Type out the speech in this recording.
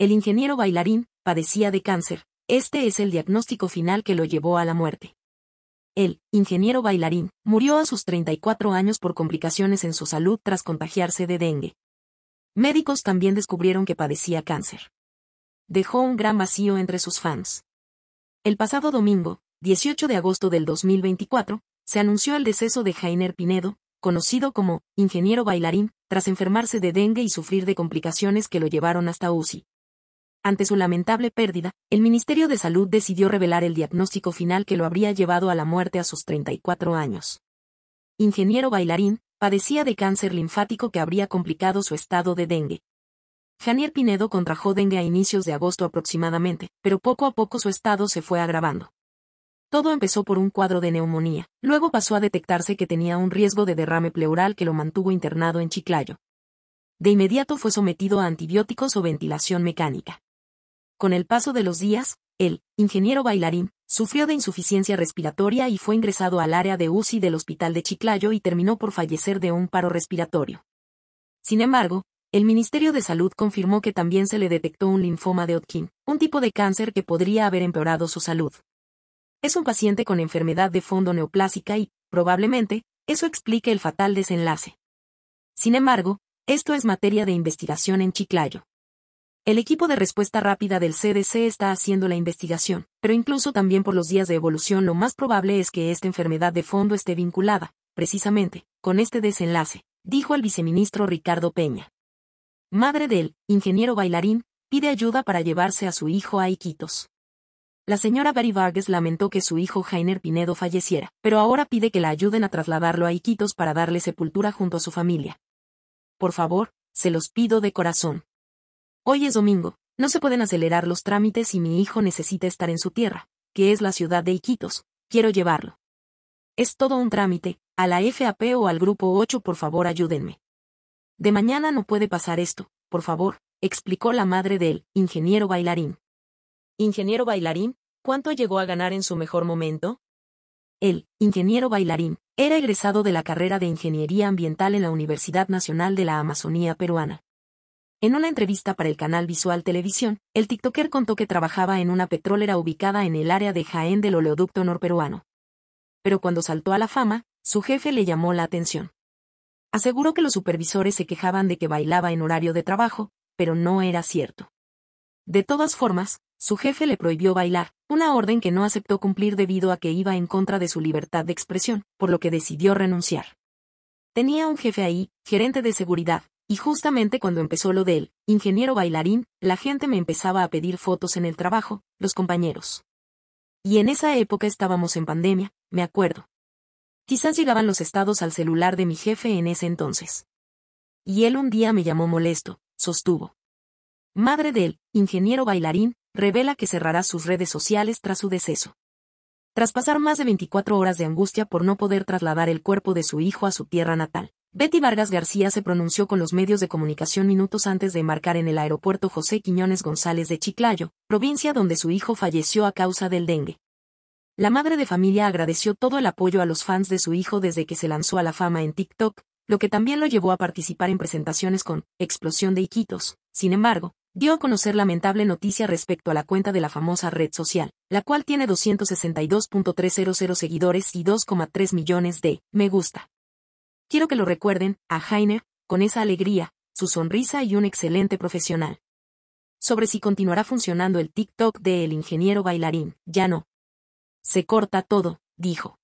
El ingeniero bailarín padecía de cáncer. Este es el diagnóstico final que lo llevó a la muerte. El ingeniero bailarín murió a sus 34 años por complicaciones en su salud tras contagiarse de dengue. Médicos también descubrieron que padecía cáncer. Dejó un gran vacío entre sus fans. El pasado domingo, 18 de agosto del 2024, se anunció el deceso de Jainer Pinedo, conocido como ingeniero bailarín, tras enfermarse de dengue y sufrir de complicaciones que lo llevaron hasta UCI. Ante su lamentable pérdida, el Ministerio de Salud decidió revelar el diagnóstico final que lo habría llevado a la muerte a sus 34 años. Ingeniero bailarín, padecía de cáncer linfático que habría complicado su estado de dengue. Janier Pinedo contrajo dengue a inicios de agosto aproximadamente, pero poco a poco su estado se fue agravando. Todo empezó por un cuadro de neumonía, luego pasó a detectarse que tenía un riesgo de derrame pleural que lo mantuvo internado en Chiclayo. De inmediato fue sometido a antibióticos o ventilación mecánica. Con el paso de los días, el ingeniero bailarín sufrió de insuficiencia respiratoria y fue ingresado al área de UCI del hospital de Chiclayo y terminó por fallecer de un paro respiratorio. Sin embargo, el Ministerio de Salud confirmó que también se le detectó un linfoma de Hodgkin, un tipo de cáncer que podría haber empeorado su salud. Es un paciente con enfermedad de fondo neoplásica y, probablemente, eso explique el fatal desenlace. Sin embargo, esto es materia de investigación en Chiclayo. El equipo de respuesta rápida del CDC está haciendo la investigación, pero incluso también por los días de evolución lo más probable es que esta enfermedad de fondo esté vinculada, precisamente, con este desenlace, dijo el viceministro Ricardo Peña. Madre del ingeniero bailarín pide ayuda para llevarse a su hijo a Iquitos. La señora Barry Vargas lamentó que su hijo Jainer Pinedo falleciera, pero ahora pide que la ayuden a trasladarlo a Iquitos para darle sepultura junto a su familia. Por favor, se los pido de corazón. Hoy es domingo, no se pueden acelerar los trámites y mi hijo necesita estar en su tierra, que es la ciudad de Iquitos, quiero llevarlo. Es todo un trámite, a la FAP o al grupo 8 por favor ayúdenme. De mañana no puede pasar esto, por favor, explicó la madre del ingeniero bailarín. Ingeniero bailarín, ¿cuánto llegó a ganar en su mejor momento? El ingeniero bailarín era egresado de la carrera de Ingeniería Ambiental en la Universidad Nacional de la Amazonía Peruana. En una entrevista para el canal Visual Televisión, el TikToker contó que trabajaba en una petrolera ubicada en el área de Jaén del oleoducto norperuano. Pero cuando saltó a la fama, su jefe le llamó la atención. Aseguró que los supervisores se quejaban de que bailaba en horario de trabajo, pero no era cierto. De todas formas, su jefe le prohibió bailar, una orden que no aceptó cumplir debido a que iba en contra de su libertad de expresión, por lo que decidió renunciar. Tenía un jefe ahí, gerente de seguridad, y justamente cuando empezó lo él, ingeniero bailarín, la gente me empezaba a pedir fotos en el trabajo, los compañeros. Y en esa época estábamos en pandemia, me acuerdo. Quizás llegaban los estados al celular de mi jefe en ese entonces. Y él un día me llamó molesto, sostuvo. Madre del ingeniero bailarín, revela que cerrará sus redes sociales tras su deceso. Tras pasar más de 24 horas de angustia por no poder trasladar el cuerpo de su hijo a su tierra natal. Betty Vargas García se pronunció con los medios de comunicación minutos antes de embarcar en el aeropuerto José Quiñones González de Chiclayo, provincia donde su hijo falleció a causa del dengue. La madre de familia agradeció todo el apoyo a los fans de su hijo desde que se lanzó a la fama en TikTok, lo que también lo llevó a participar en presentaciones con Explosión de Iquitos. Sin embargo, dio a conocer lamentable noticia respecto a la cuenta de la famosa red social, la cual tiene 262.300 seguidores y 2,3 millones de me gusta. Quiero que lo recuerden, a Heiner, con esa alegría, su sonrisa y un excelente profesional. Sobre si continuará funcionando el TikTok de El ingeniero bailarín, ya no. Se corta todo, dijo.